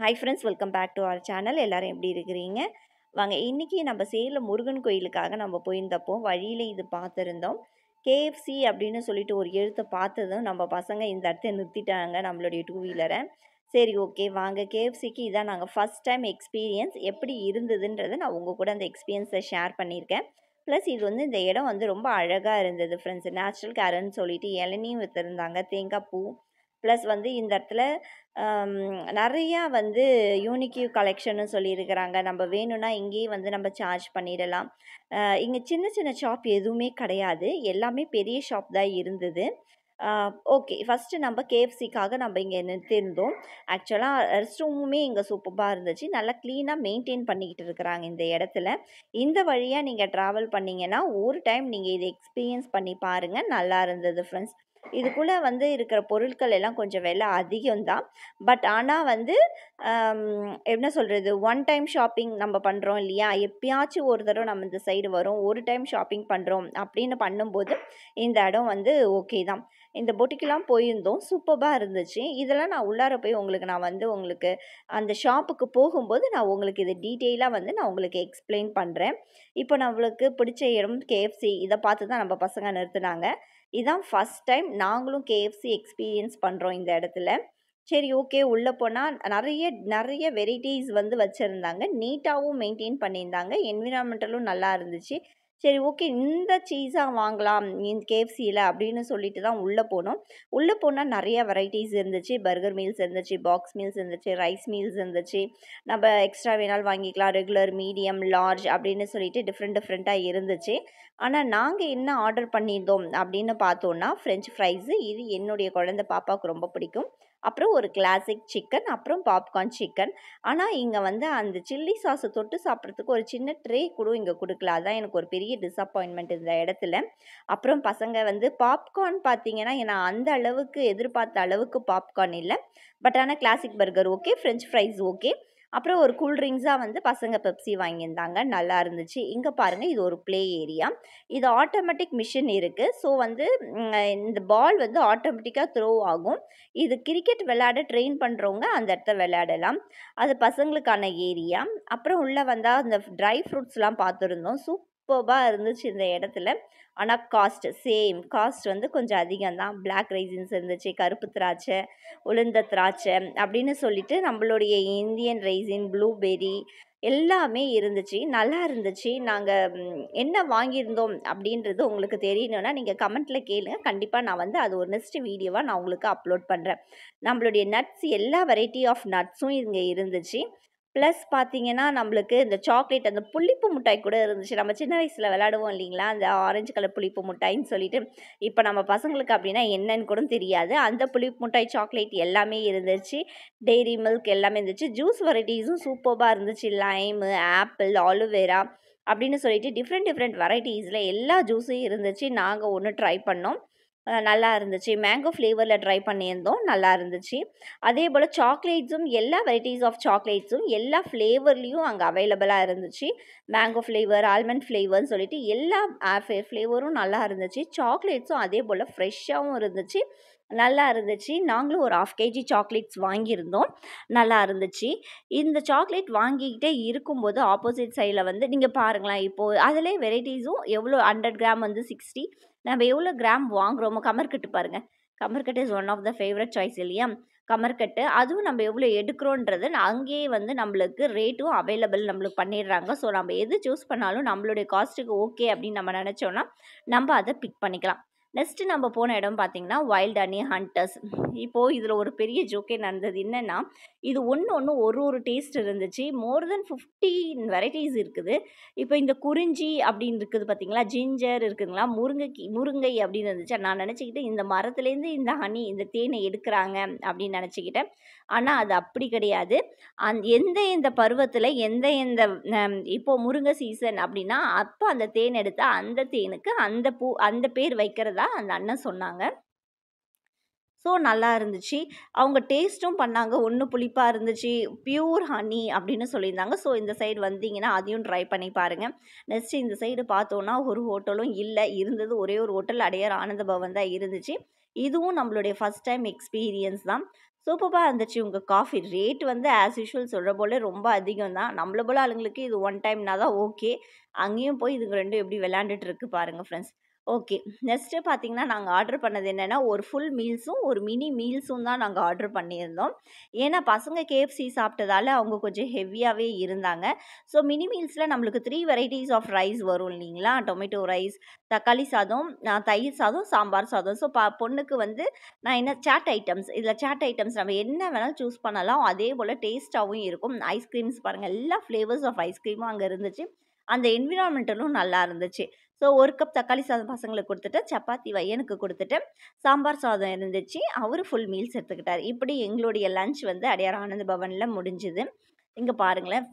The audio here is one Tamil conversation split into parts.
hi friends welcome back to our channel எல்லோரும் எப்படி இருக்கிறீங்க வாங்க இன்றைக்கி நம்ம சேரில் முருகன் கோயிலுக்காக நம்ம போயிருந்தப்போ வழியில் இது பார்த்துருந்தோம் கேஎஃப்சி அப்படின்னு சொல்லிட்டு ஒரு எழுத்தை பார்த்ததும் நம்ம பசங்க இந்த இடத்த நிறுத்திட்டாங்க நம்மளுடைய டூ வீலரை சரி ஓகே வாங்க கேஎஃப்சிக்கு இதான் நாங்கள் ஃபஸ்ட் டைம் எக்ஸ்பீரியன்ஸ் எப்படி இருந்ததுன்றதை நான் உங்கள் கூட அந்த எக்ஸ்பீரியன்ஸை ஷேர் பண்ணியிருக்கேன் ப்ளஸ் இது வந்து இந்த இடம் வந்து ரொம்ப அழகாக இருந்தது ஃப்ரெண்ட்ஸ் நேச்சுரல் கேரன்னு சொல்லிட்டு இளநியும் விற்றுருந்தாங்க தேங்காய் பூ ப்ளஸ் வந்து இந்த இடத்துல நிறையா வந்து யூனிக்யூ கலெக்ஷனும் சொல்லியிருக்கிறாங்க நம்ம வேணும்னா இங்கேயே வந்து நம்ம சார்ஜ் பண்ணிடலாம் இங்கே சின்ன சின்ன ஷாப் எதுவுமே கிடையாது எல்லாமே பெரிய ஷாப் தான் இருந்தது ஓகே ஃபஸ்ட்டு நம்ம கேஎஃப்சிக்காக நம்ம இங்கே நிறுத்திருந்தோம் ஆக்சுவலாக ரெஸ்ட் ரூமுமே இங்கே சூப்பராக இருந்துச்சு நல்லா க்ளீனாக மெயின்டைன் பண்ணிக்கிட்டு இருக்கிறாங்க இந்த இடத்துல இந்த வழியாக நீங்கள் ட்ராவல் பண்ணிங்கன்னா ஒரு டைம் நீங்கள் இதை எக்ஸ்பீரியன்ஸ் பண்ணி பாருங்கள் நல்லா இருந்தது ஃப்ரெண்ட்ஸ் இதுக்குள்ளே வந்து இருக்கிற பொருட்கள் எல்லாம் கொஞ்சம் விலை அதிகம்தான் பட் ஆனால் வந்து என்ன சொல்கிறது ஒன் டைம் ஷாப்பிங் நம்ம பண்ணுறோம் இல்லையா எப்பயாச்சும் ஒரு தடவை நம்ம இந்த சைடு வரோம் ஒரு டைம் ஷாப்பிங் பண்ணுறோம் அப்படின்னு பண்ணும்போது இந்த இடம் வந்து ஓகே தான் இந்த பொட்டிக்கெலாம் போயிருந்தோம் சூப்பராக இருந்துச்சு இதெல்லாம் நான் உள்ளார போய் உங்களுக்கு நான் வந்து உங்களுக்கு அந்த ஷாப்புக்கு போகும்போது நான் உங்களுக்கு இது டீட்டெயிலாக வந்து நான் உங்களுக்கு எக்ஸ்பிளைன் பண்ணுறேன் இப்போ நம்மளுக்கு பிடிச்ச இடம் கேஎஃப்சி இதை பார்த்து தான் நம்ம பசங்க நிறுத்தினாங்க இதான் ஃபஸ்ட் டைம் நாங்களும் கேஎஃப்சி எக்ஸ்பீரியன்ஸ் பண்ணுறோம் இந்த இடத்துல சரி ஓகே உள்ளே போனால் நிறைய நிறைய வெரைட்டிஸ் வந்து வச்சுருந்தாங்க நீட்டாகவும் மெயின்டைன் பண்ணியிருந்தாங்க என்விரான்மெண்டலும் நல்லா இருந்துச்சு சரி ஓகே இந்த சீஸாக வாங்கலாம் இந்த கேஎஃப்சியில் அப்படின்னு சொல்லிட்டு தான் உள்ளே போனோம் உள்ளே போனால் நிறைய வெரைட்டிஸ் இருந்துச்சு பர்கர் மீல்ஸ் இருந்துச்சு பாக்ஸ் மீல்ஸ் இருந்துச்சு ரைஸ் மீல்ஸ் இருந்துச்சு நம்ம எக்ஸ்ட்ரா வேணாலும் வாங்கிக்கலாம் ரெகுலர் மீடியம் லார்ஜ் அப்படின்னு சொல்லிட்டு டிஃப்ரெண்ட் டிஃப்ரெண்ட்டாக இருந்துச்சு ஆனால் நாங்கள் என்ன ஆர்டர் பண்ணியிருந்தோம் அப்படின்னு பார்த்தோன்னா ஃப்ரெஞ்ச் ஃப்ரைஸு இது என்னுடைய குழந்த பாப்பாவுக்கு ரொம்ப பிடிக்கும் அப்புறம் ஒரு கிளாசிக் சிக்கன் அப்புறம் பாப்கார்ன் சிக்கன் ஆனால் இங்கே வந்து அந்த சில்லி சாஸை தொட்டு சாப்பிட்றதுக்கு ஒரு சின்ன ட்ரே கூட இங்கே கொடுக்கல அதுதான் எனக்கு ஒரு பெரிய டிஸப்பாயின்மெண்ட் இந்த இடத்துல அப்புறம் பசங்க வந்து பாப்கார்ன் பார்த்தீங்கன்னா நான் அந்த அளவுக்கு எதிர்பார்த்த அளவுக்கு பாப்கார்ன் இல்லை பட் ஆனால் classic burger okay French fries okay அப்புறம் ஒரு கூல்ட்ரிங்க்ஸாக வந்து பசங்க பெப்சி வாங்கியிருந்தாங்க நல்லா இருந்துச்சு இங்கே பாருங்கள் இது ஒரு ப்ளே ஏரியா இது ஆட்டோமேட்டிக் மிஷின் இருக்குது ஸோ வந்து இந்த பால் வந்து ஆட்டோமேட்டிக்காக த்ரோ ஆகும் இது கிரிக்கெட் விளையாட ட்ரெயின் பண்ணுறவங்க அந்த இடத்த விளையாடலாம் அது பசங்களுக்கான ஏரியா அப்புறம் உள்ளே வந்தால் அந்த ட்ரை ஃப்ரூட்ஸ்லாம் பார்த்துருந்தோம் சூப்பர் சூப்பர்பாக இருந்துச்சு இந்த இடத்துல ஆனால் காஸ்ட் சேம் காஸ்ட் வந்து கொஞ்சம் அதிகம் தான் பிளாக் ரைசின்ஸ் இருந்துச்சு கருப்பு திராட்சை உளுந்த திராட்சை அப்படின்னு சொல்லிட்டு நம்மளுடைய இந்தியன் ரைசின் ப்ளூபெரி எல்லாமே இருந்துச்சு நல்லா இருந்துச்சு நாங்கள் என்ன வாங்கியிருந்தோம் அப்படின்றது உங்களுக்கு தெரியணும்னா நீங்கள் கமெண்ட்டில் கேளுங்க கண்டிப்பாக நான் வந்து அது ஒரு நெக்ஸ்ட் வீடியோவாக நான் உங்களுக்கு அப்லோட் பண்ணுறேன் நம்மளுடைய நட்ஸ் எல்லா வெரைட்டி ஆஃப் நட்ஸும் இங்கே இருந்துச்சு ப்ளஸ் பார்த்திங்கன்னா நம்மளுக்கு இந்த சாக்லேட் அந்த புளிப்பு மிட்டாய் கூட இருந்துச்சு நம்ம சின்ன வயசில் விளாடுவோம் இல்லைங்களா அந்த ஆரஞ்சு கலர் புளிப்பு மிட்டாயின்னு சொல்லிட்டு இப்போ நம்ம பசங்களுக்கு அப்படின்னா என்னன்னு கூட தெரியாது அந்த புளிப்பு மிட்டாய் சாக்லேட் எல்லாமே இருந்துச்சு டெய்ரி மில்க் எல்லாமே இருந்துச்சு ஜூஸ் வெரைட்டிஸும் சூப்பர்பாக இருந்துச்சு லைமு ஆப்பிள் ஆலுவேரா அப்படின்னு சொல்லிட்டு டிஃப்ரெண்ட் டிஃப்ரெண்ட் வெரைட்டிஸில் எல்லா ஜூஸும் இருந்துச்சு நாங்கள் ஒன்று ட்ரை பண்ணோம் நல்லா இருந்துச்சு மேங்கோ ஃப்ளேவரில் ட்ரை பண்ணியிருந்தோம் நல்லா இருந்துச்சு அதே போல் சாக்லேட்ஸும் எல்லா வெரைட்டிஸ் ஆஃப் சாக்லேட்ஸும் எல்லா ஃப்ளேவர்லேயும் அங்கே அவைலபிளாக இருந்துச்சு மேங்கோ ஃப்ளேவர் ஆல்மண்ட் ஃப்ளேவர்னு சொல்லிட்டு எல்லா ஃப்ளேவரும் நல்லா இருந்துச்சு சாக்லேட்ஸும் அதே போல் ஃப்ரெஷ்ஷாகவும் இருந்துச்சு நல்லா இருந்துச்சு நாங்களும் ஒரு ஆஃப் கேஜி சாக்லேட்ஸ் வாங்கியிருந்தோம் நல்லா இருந்துச்சு இந்த சாக்லேட் வாங்கிக்கிட்டே இருக்கும்போது ஆப்போசிட் சைடில் வந்து நீங்கள் பாருங்களேன் இப்போது அதிலே வெரைட்டிஸும் எவ்வளோ ஹண்ட்ரட் கிராம் வந்து சிக்ஸ்டி நம்ம எவ்வளோ கிராம் வாங்குகிறோமோ கமர்கட்டு பாருங்கள் கமர்கட்டு is one of the favourite choice இல்லையா கமர்கட்டு அதுவும் நம்ம எவ்வளோ எடுக்கிறோன்றது அங்கேயே வந்து நம்மளுக்கு ரேட்டும் அவைலபிள் நம்மளுக்கு பண்ணிடுறாங்க ஸோ நம்ம எது சூஸ் பண்ணாலும் நம்மளுடைய காஸ்ட்டுக்கு ஓகே அப்படின்னு நம்ம நினச்சோன்னா நம்ம அதை பிக் பண்ணிக்கலாம் நெக்ஸ்ட்டு நம்ம போன இடம் பார்த்திங்கன்னா வைல்ட் அனி ஹண்டர்ஸ் இப்போது இதில் ஒரு பெரிய ஜோக்கே நடந்தது என்னென்னா இது ஒன்று ஒன்று ஒரு ஒரு டேஸ்ட் இருந்துச்சு மோர் தென் ஃபிஃப்டீன் வெரைட்டிஸ் இருக்குது இப்போ இந்த குறிஞ்சி அப்படின்னு இருக்குது பார்த்திங்களா ஜிஞ்சர் இருக்குதுங்களா முருங்கை முருங்கை அப்படின்னு இருந்துச்சு நான் நினச்சிக்கிட்டு இந்த மரத்துலேருந்து இந்த ஹனி இந்த தேனை எடுக்கிறாங்க அப்படின்னு நினச்சிக்கிட்டேன் ஆனால் அது அப்படி கிடையாது அந் எந்த எந்த பருவத்தில் எந்த எந்த இப்போது முருங்கை சீசன் அப்படின்னா அப்போ அந்த தேன் எடுத்தால் அந்த தேனுக்கு அந்த பூ அந்த பேர் வைக்கிறதா சொன்னதாக அந்த அண்ணன் சொன்னாங்க ஸோ நல்லா இருந்துச்சு அவங்க டேஸ்ட்டும் பண்ணாங்க ஒன்று புளிப்பாக இருந்துச்சு பியூர் ஹனி அப்படின்னு சொல்லியிருந்தாங்க ஸோ இந்த சைடு வந்தீங்கன்னா அதையும் ட்ரை பண்ணி பாருங்கள் நெக்ஸ்ட் இந்த சைடு பார்த்தோன்னா ஒரு ஹோட்டலும் இல்லை இருந்தது ஒரே ஒரு ஹோட்டல் அடையார் ஆனந்த பவன் தான் இருந்துச்சு இதுவும் நம்மளுடைய ஃபஸ்ட் டைம் எக்ஸ்பீரியன்ஸ் தான் சூப்பராக இருந்துச்சு உங்கள் காஃபி ரேட் வந்து ஆஸ் யூஷுவல் சொல்கிற போல ரொம்ப அதிகம் தான் நம்மள போல ஆளுங்களுக்கு இது ஒன் டைம்னா தான் ஓகே அங்கேயும் போய் இதுங்க ரெண்டும் எப்படி விளாண்டுட்டு இருக்கு பாருங்கள் ஃப்ரெண்ட்ஸ் ஓகே நெக்ஸ்ட்டு பார்த்தீங்கன்னா நாங்கள் ஆர்டர் பண்ணது என்னென்னா ஒரு ஃபுல் மீல்ஸும் ஒரு மினி மீல்ஸும் தான் நாங்கள் ஆர்டர் பண்ணியிருந்தோம் ஏன்னா பசங்க கேஎஃப்சி சாப்பிட்டதால அவங்க கொஞ்சம் ஹெவியாகவே இருந்தாங்க ஸோ மினி மீல்ஸில் நம்மளுக்கு த்ரீ வெரைட்டிஸ் ஆஃப் ரைஸ் வரும் இல்லைங்களா டொமேட்டோ ரைஸ் தக்காளி சாதம் தயிர் சாதம் சாம்பார் சாதம் ஸோ பா பொண்ணுக்கு வந்து நான் என்ன சாட் ஐட்டம்ஸ் இதில் சாட் ஐட்டம்ஸ் நம்ம என்ன வேணாலும் சூஸ் பண்ணலாம் அதே போல் டேஸ்ட்டாகவும் இருக்கும் ஐஸ்கிரீம்ஸ் பாருங்கள் எல்லா ஃப்ளேவர்ஸ் ஆஃப் ஐஸ்கிரீமும் அங்கே இருந்துச்சு அந்த என்விரான்மெண்ட்டும் நல்லா இருந்துச்சு ஸோ ஒரு கப் தக்காளி சாதம் பசங்களுக்கு கொடுத்துட்டு சப்பாத்தி வையனுக்கு கொடுத்துட்டு சாம்பார் சாதம் இருந்துச்சு அவர் ஃபுல் மீல்ஸ் எடுத்துக்கிட்டார் இப்படி எங்களுடைய லஞ்ச் வந்து அடையார் ஆனந்த பவனில் முடிஞ்சுது இங்கே பாருங்களேன்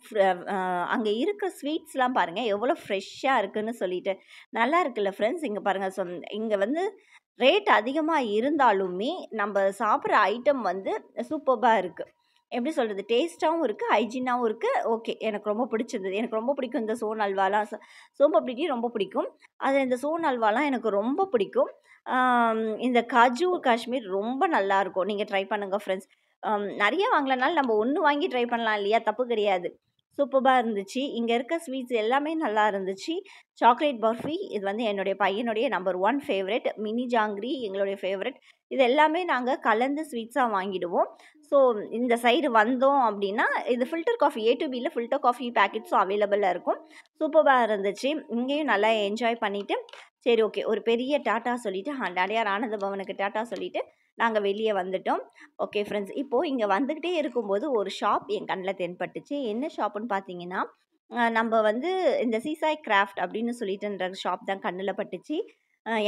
அங்கே இருக்கிற ஸ்வீட்ஸ்லாம் பாருங்கள் எவ்வளோ ஃப்ரெஷ்ஷாக இருக்குதுன்னு சொல்லிட்டு நல்லா இருக்குல்ல ஃப்ரெண்ட்ஸ் இங்கே பாருங்கள் சொ இங்கே வந்து ரேட் அதிகமாக இருந்தாலுமே நம்ம சாப்பிட்ற ஐட்டம் வந்து சூப்பராக இருக்குது எப்படி சொல்கிறது டேஸ்ட்டாகவும் இருக்குது ஹைஜீனாகவும் இருக்குது ஓகே எனக்கு ரொம்ப பிடிச்சிருந்தது எனக்கு ரொம்ப பிடிக்கும் இந்த சோன் அல்வாலாம் சோம்பு அப்படி ரொம்ப பிடிக்கும் அது இந்த சோன் அல்வாலாம் எனக்கு ரொம்ப பிடிக்கும் இந்த காஜு காஷ்மீர் ரொம்ப நல்லாயிருக்கும் நீங்கள் ட்ரை பண்ணுங்கள் ஃப்ரெண்ட்ஸ் நிறைய வாங்கலனாலும் நம்ம ஒன்று வாங்கி ட்ரை பண்ணலாம் இல்லையா தப்பு கிடையாது சூப்பராக இருந்துச்சு இங்கே இருக்க ஸ்வீட்ஸ் எல்லாமே நல்லா இருந்துச்சு சாக்லேட் பர்ஃபி இது வந்து என்னுடைய பையனுடைய number one favourite mini jangiri எங்களுடைய ஃபேவரெட் இது எல்லாமே நாங்கள் கலந்து ஸ்வீட்ஸாக வாங்கிடுவோம் ஸோ இந்த சைடு வந்தோம் அப்படின்னா இது ஃபில்டர் காஃபி ஏ டு பியில் ஃபில்டர் காஃபி பேக்கெட்ஸும் அவைலபிளாக இருக்கும் சூப்பராக இருந்துச்சு இங்கேயும் நல்லா என்ஜாய் பண்ணிவிட்டு சரி ஓகே ஒரு பெரிய டாட்டா சொல்லிவிட்டு ஹண்டாடியார் ஆனந்த பவனுக்கு டாட்டா சொல்லிவிட்டு நாங்கள் வெளியே வந்துட்டோம் ஓகே ஃப்ரெண்ட்ஸ் இப்போது இங்கே வந்துக்கிட்டே இருக்கும்போது ஒரு ஷாப் என் கண்ணில் தென்பட்டுச்சு என்ன ஷாப்புன்னு பார்த்தீங்கன்னா நம்ம வந்து இந்த சீசாய் கிராஃப்ட் அப்படின்னு சொல்லிட்டுன்ற ஷாப் தான் கண்ணில் பட்டுச்சு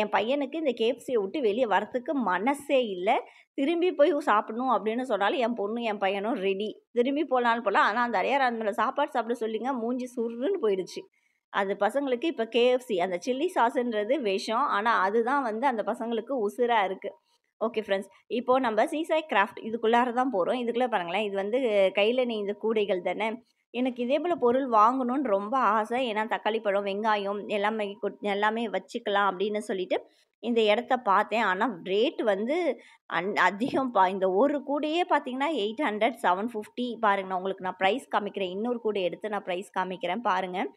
என் பையனுக்கு இந்த கேப்சியை விட்டு வெளியே வரத்துக்கு மனசே இல்லை திரும்பி போய் சாப்பிடணும் அப்படின்னு சொன்னாலும் என் பொண்ணு என் பையனும் ரெடி திரும்பி போகலான்னு போகலாம் ஆனால் அந்த அரையார் அந்த சாப்பாடு சாப்பிட சொல்லிங்க மூஞ்சி சுருன்னு போயிடுச்சு அது பசங்களுக்கு இப்போ கேஎஃப்சி அந்த சில்லி சாஸுன்றது விஷம் ஆனால் அதுதான் வந்து அந்த பசங்களுக்கு உசுராக இருக்குது ஓகே ஃப்ரெண்ட்ஸ் இப்போது நம்ம சீசாய் கிராஃப்ட் இதுக்குள்ளார தான் போகிறோம் இதுக்குள்ளே பாருங்களேன் இது வந்து கையில் நீ இந்த கூடைகள் தானே எனக்கு இதே போல் பொருள் வாங்கணும்னு ரொம்ப ஆசை ஏன்னா தக்காளி பழம் வெங்காயம் எல்லாமே எல்லாமே வச்சுக்கலாம் அப்படின்னு சொல்லிட்டு இந்த இடத்த பார்த்தேன் ஆனால் ரேட் வந்து அன் பா இந்த ஒரு கூடையே பார்த்தீங்கன்னா எயிட் ஹண்ட்ரட் செவன் ஃபிஃப்டி பாருங்கண்ணா உங்களுக்கு நான் ப்ரைஸ் காமிக்கிறேன் இன்னொரு கூடை எடுத்து நான் ப்ரைஸ் காமிக்கிறேன் பாருங்கள்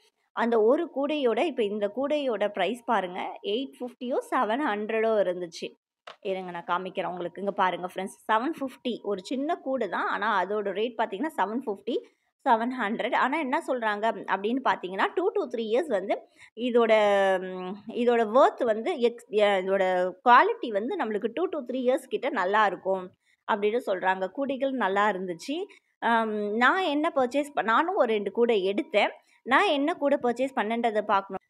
அந்த ஒரு கூடையோட இப்போ இந்த கூடையோட ப்ரைஸ் பாருங்கள் எயிட் ஃபிஃப்டியோ செவன் ஹண்ட்ரடோ இருந்துச்சு இருங்க நான் காமிக்கிறேன் உங்களுக்கு இங்கே பாருங்கள் ஃப்ரெண்ட்ஸ் செவன் ஃபிஃப்டி ஒரு சின்ன கூடு தான் ஆனால் அதோட ரேட் பார்த்தீங்கன்னா செவன் ஃபிஃப்டி செவன் ஹண்ட்ரட் ஆனால் என்ன சொல்கிறாங்க அப்படின்னு பார்த்தீங்கன்னா டூ டு த்ரீ இயர்ஸ் வந்து இதோட இதோட வேர்த் வந்து எக்ஸ் இதோட குவாலிட்டி வந்து நம்மளுக்கு டூ டு த்ரீ இயர்ஸ் கிட்ட நல்லா இருக்கும் அப்படின்னு சொல்கிறாங்க கூடைகள் நல்லா இருந்துச்சு நான் என்ன பர்ச்சேஸ் நானும் ஒரு ரெண்டு கூடை எடுத்தேன் நான் என்ன கூட பர்ச்சேஸ் பண்ணன்றதை பார்க்கணும்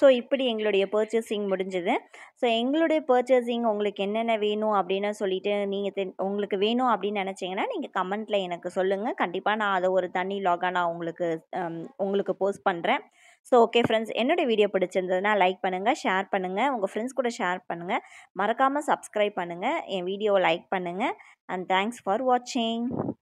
ஸோ இப்படி எங்களுடைய பர்ச்சேசிங் முடிஞ்சுது ஸோ எங்களுடைய பர்ச்சேசிங் உங்களுக்கு என்னென்ன வேணும் அப்படின்னு சொல்லிட்டு நீங்கள் தென் உங்களுக்கு வேணும் அப்படின்னு நினச்சிங்கன்னா நீங்கள் கமெண்ட்டில் எனக்கு சொல்லுங்கள் கண்டிப்பாக நான் அதை ஒரு தனி லாகாக நான் உங்களுக்கு உங்களுக்கு போஸ்ட் பண்ணுறேன் ஸோ ஓகே ஃப்ரெண்ட்ஸ் என்னோடய வீடியோ பிடிச்சிருந்ததுன்னா லைக் பண்ணுங்கள் ஷேர் பண்ணுங்கள் உங்கள் ஃப்ரெண்ட்ஸ் கூட ஷேர் பண்ணுங்கள் மறக்காமல் சப்ஸ்கிரைப் பண்ணுங்கள் என் வீடியோவை லைக் பண்ணுங்கள் அண்ட் தேங்க்ஸ் ஃபார் வாட்சிங்